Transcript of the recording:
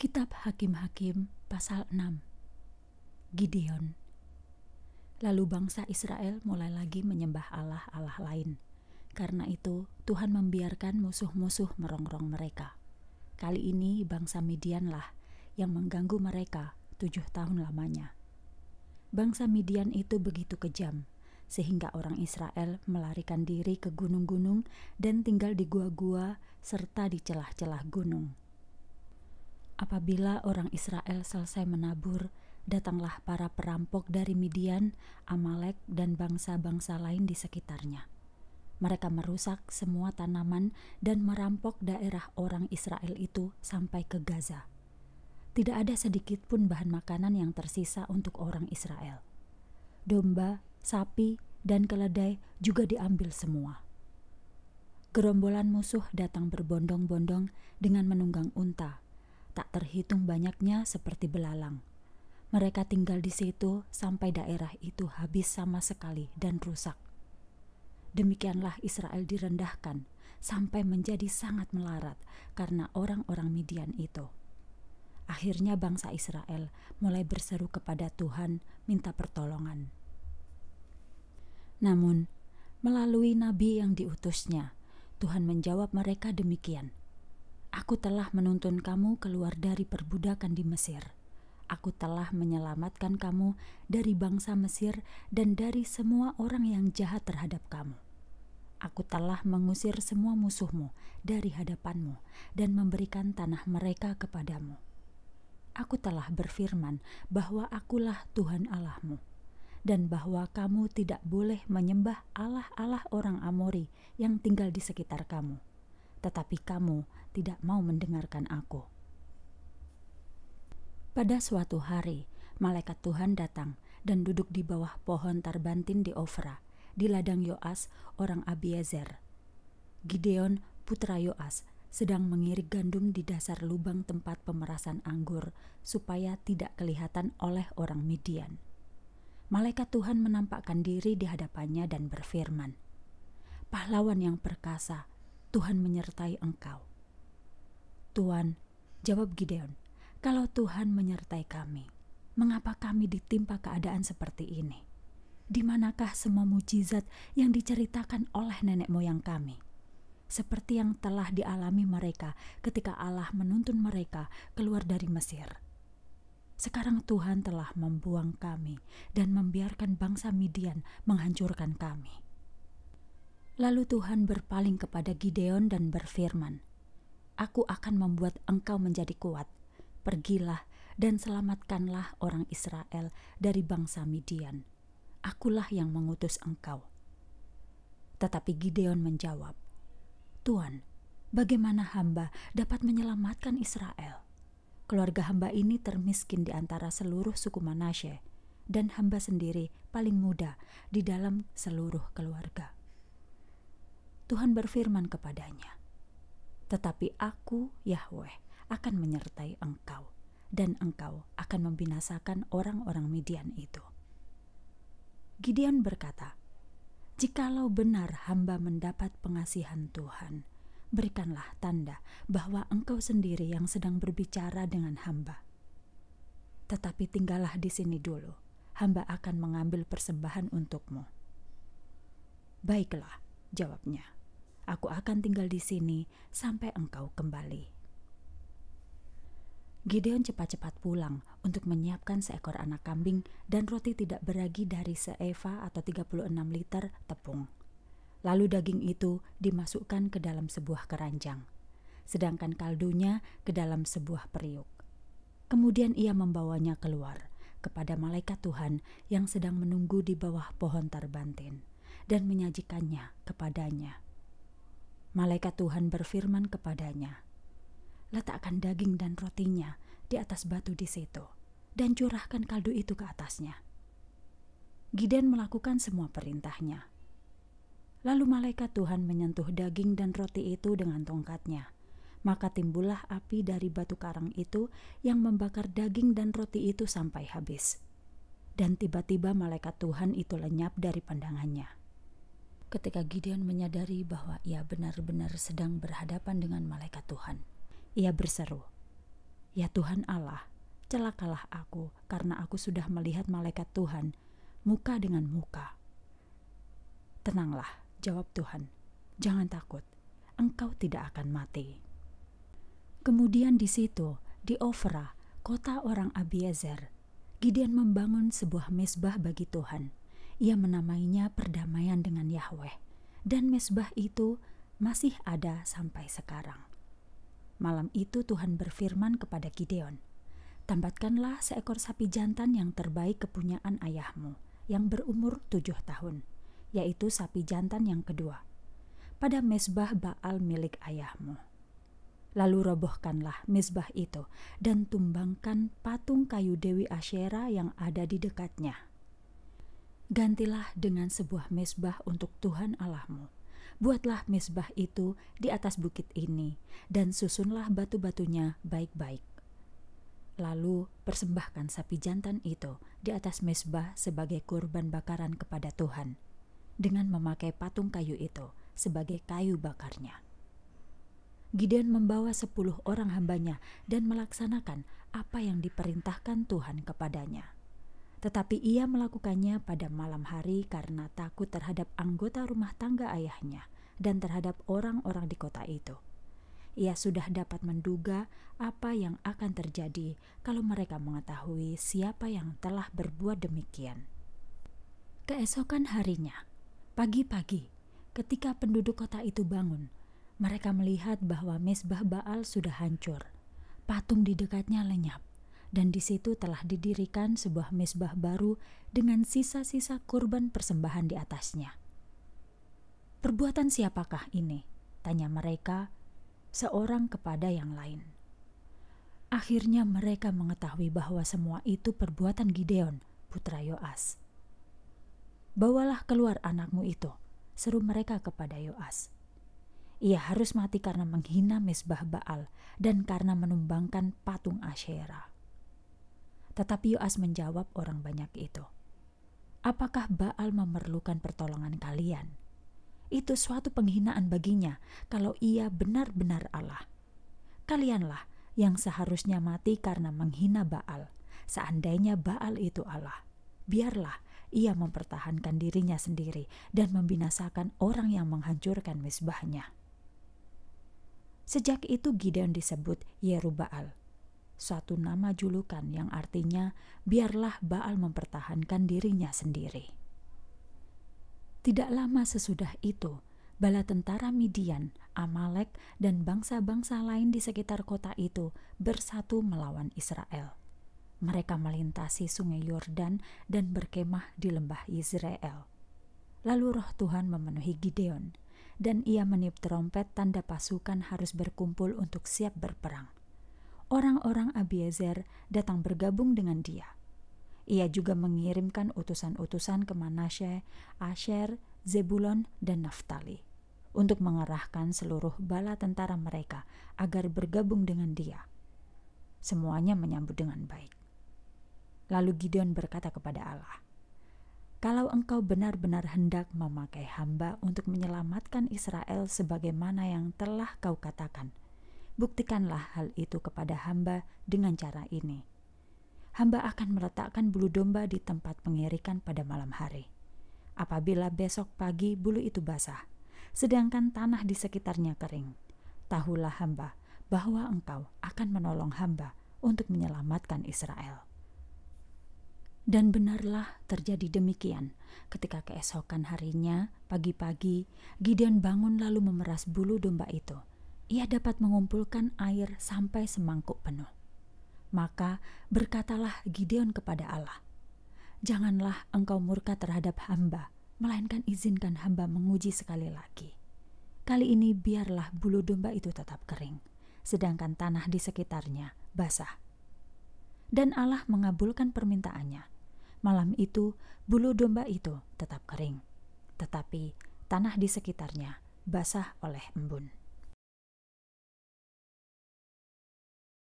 Kitab Hakim-Hakim pasal 6 Gideon Lalu bangsa Israel mulai lagi menyembah Allah-Allah lain. Karena itu, Tuhan membiarkan musuh-musuh merongrong mereka. Kali ini bangsa Midianlah yang mengganggu mereka tujuh tahun lamanya. Bangsa Midian itu begitu kejam, sehingga orang Israel melarikan diri ke gunung-gunung dan tinggal di gua-gua serta di celah-celah gunung Apabila orang Israel selesai menabur, datanglah para perampok dari Midian, Amalek, dan bangsa-bangsa lain di sekitarnya. Mereka merusak semua tanaman dan merampok daerah orang Israel itu sampai ke Gaza. Tidak ada sedikit pun bahan makanan yang tersisa untuk orang Israel. Domba, sapi, dan keledai juga diambil semua. Gerombolan musuh datang berbondong-bondong dengan menunggang unta tak terhitung banyaknya seperti belalang. Mereka tinggal di situ sampai daerah itu habis sama sekali dan rusak. Demikianlah Israel direndahkan sampai menjadi sangat melarat karena orang-orang Midian itu. Akhirnya bangsa Israel mulai berseru kepada Tuhan minta pertolongan. Namun, melalui nabi yang diutusnya, Tuhan menjawab mereka demikian – Aku telah menuntun kamu keluar dari perbudakan di Mesir. Aku telah menyelamatkan kamu dari bangsa Mesir dan dari semua orang yang jahat terhadap kamu. Aku telah mengusir semua musuhmu dari hadapanmu dan memberikan tanah mereka kepadamu. Aku telah berfirman bahwa Akulah Tuhan Allahmu, dan bahwa kamu tidak boleh menyembah allah-allah orang Amori yang tinggal di sekitar kamu tetapi kamu tidak mau mendengarkan aku. Pada suatu hari, malaikat Tuhan datang dan duduk di bawah pohon tarbantin di Ofra, di ladang Yoas, orang Abiezer. Gideon, putra Yoas, sedang mengirik gandum di dasar lubang tempat pemerasan anggur supaya tidak kelihatan oleh orang Midian. Malaikat Tuhan menampakkan diri di hadapannya dan berfirman, "Pahlawan yang perkasa, Tuhan menyertai engkau. Tuhan, jawab Gideon, kalau Tuhan menyertai kami, mengapa kami ditimpa keadaan seperti ini? Di manakah semua mujizat yang diceritakan oleh nenek moyang kami? Seperti yang telah dialami mereka ketika Allah menuntun mereka keluar dari Mesir. Sekarang Tuhan telah membuang kami dan membiarkan bangsa Midian menghancurkan kami. Lalu Tuhan berpaling kepada Gideon dan berfirman, Aku akan membuat engkau menjadi kuat. Pergilah dan selamatkanlah orang Israel dari bangsa Midian. Akulah yang mengutus engkau. Tetapi Gideon menjawab, Tuhan, bagaimana hamba dapat menyelamatkan Israel? Keluarga hamba ini termiskin di antara seluruh suku Manasye, dan hamba sendiri paling muda di dalam seluruh keluarga. Tuhan berfirman kepadanya, "Tetapi Aku, Yahweh, akan menyertai engkau, dan engkau akan membinasakan orang-orang Midian itu." Gideon berkata, "Jikalau benar hamba mendapat pengasihan Tuhan, berikanlah tanda bahwa engkau sendiri yang sedang berbicara dengan hamba. Tetapi tinggallah di sini dulu, hamba akan mengambil persembahan untukmu." Baiklah, jawabnya. Aku akan tinggal di sini sampai engkau kembali. Gideon cepat-cepat pulang untuk menyiapkan seekor anak kambing dan roti tidak beragi dari seeva atau 36 liter tepung. Lalu daging itu dimasukkan ke dalam sebuah keranjang, sedangkan kaldunya ke dalam sebuah periuk. Kemudian ia membawanya keluar kepada malaikat Tuhan yang sedang menunggu di bawah pohon tarbantin dan menyajikannya kepadanya. Malaikat Tuhan berfirman kepadanya, "Letakkan daging dan rotinya di atas batu di situ, dan curahkan kaldu itu ke atasnya." Gideon melakukan semua perintahnya. Lalu malaikat Tuhan menyentuh daging dan roti itu dengan tongkatnya. Maka timbullah api dari batu karang itu yang membakar daging dan roti itu sampai habis. Dan tiba-tiba malaikat Tuhan itu lenyap dari pandangannya ketika Gideon menyadari bahwa ia benar-benar sedang berhadapan dengan malaikat Tuhan. Ia berseru, "Ya Tuhan Allah, celakalah aku karena aku sudah melihat malaikat Tuhan muka dengan muka." Tenanglah, jawab Tuhan. Jangan takut, engkau tidak akan mati. Kemudian di situ, di Ofra, kota orang Abiezer, Gideon membangun sebuah mesbah bagi Tuhan ia menamainya perdamaian dengan Yahweh, dan mesbah itu masih ada sampai sekarang. Malam itu Tuhan berfirman kepada Gideon, Tambatkanlah seekor sapi jantan yang terbaik kepunyaan ayahmu, yang berumur tujuh tahun, yaitu sapi jantan yang kedua, pada mesbah Baal milik ayahmu.' Lalu robohkanlah mesbah itu dan tumbangkan patung kayu Dewi Asyera yang ada di dekatnya. Gantilah dengan sebuah mesbah untuk Tuhan Allahmu. Buatlah mesbah itu di atas bukit ini, dan susunlah batu-batunya baik-baik. Lalu persembahkan sapi jantan itu di atas mesbah sebagai kurban bakaran kepada Tuhan, dengan memakai patung kayu itu sebagai kayu bakarnya. Gideon membawa sepuluh orang hambanya dan melaksanakan apa yang diperintahkan Tuhan kepadanya tetapi ia melakukannya pada malam hari karena takut terhadap anggota rumah tangga ayahnya dan terhadap orang-orang di kota itu. Ia sudah dapat menduga apa yang akan terjadi kalau mereka mengetahui siapa yang telah berbuat demikian. Keesokan harinya, pagi-pagi, ketika penduduk kota itu bangun, mereka melihat bahwa mesbah Baal sudah hancur. Patung di dekatnya lenyap dan di situ telah didirikan sebuah mesbah baru dengan sisa-sisa kurban persembahan di atasnya. Perbuatan siapakah ini? tanya mereka seorang kepada yang lain. Akhirnya mereka mengetahui bahwa semua itu perbuatan Gideon, putra Yoas. Bawalah keluar anakmu itu, seru mereka kepada Yoas. Ia harus mati karena menghina mesbah Baal dan karena menumbangkan patung Asyera. Tetapi Yoas menjawab orang banyak itu, Apakah Baal memerlukan pertolongan kalian? Itu suatu penghinaan baginya kalau ia benar-benar Allah. Kalianlah yang seharusnya mati karena menghina Baal. Seandainya Baal itu Allah, biarlah ia mempertahankan dirinya sendiri dan membinasakan orang yang menghancurkan misbahnya. Sejak itu Gideon disebut Yerubaal, satu nama julukan yang artinya biarlah Baal mempertahankan dirinya sendiri. Tidak lama sesudah itu, bala tentara Midian, Amalek, dan bangsa-bangsa lain di sekitar kota itu bersatu melawan Israel. Mereka melintasi sungai Yordan dan berkemah di lembah Israel. Lalu roh Tuhan memenuhi Gideon, dan ia meniup trompet tanda pasukan harus berkumpul untuk siap berperang orang-orang Abiezer datang bergabung dengan dia. Ia juga mengirimkan utusan-utusan ke Manasye, Asher, Zebulon, dan Naftali untuk mengerahkan seluruh bala tentara mereka agar bergabung dengan dia. Semuanya menyambut dengan baik. Lalu Gideon berkata kepada Allah, "Kalau engkau benar-benar hendak memakai hamba untuk menyelamatkan Israel sebagaimana yang telah kau katakan, buktikanlah hal itu kepada hamba dengan cara ini. Hamba akan meletakkan bulu domba di tempat pengirikan pada malam hari. Apabila besok pagi bulu itu basah, sedangkan tanah di sekitarnya kering, tahulah hamba bahwa engkau akan menolong hamba untuk menyelamatkan Israel. Dan benarlah terjadi demikian. Ketika keesokan harinya, pagi-pagi, Gideon bangun lalu memeras bulu domba itu ia dapat mengumpulkan air sampai semangkuk penuh. Maka berkatalah Gideon kepada Allah, "Janganlah engkau murka terhadap hamba, melainkan izinkan hamba menguji sekali lagi. Kali ini biarlah bulu domba itu tetap kering, sedangkan tanah di sekitarnya basah." Dan Allah mengabulkan permintaannya. Malam itu, bulu domba itu tetap kering, tetapi tanah di sekitarnya basah oleh embun.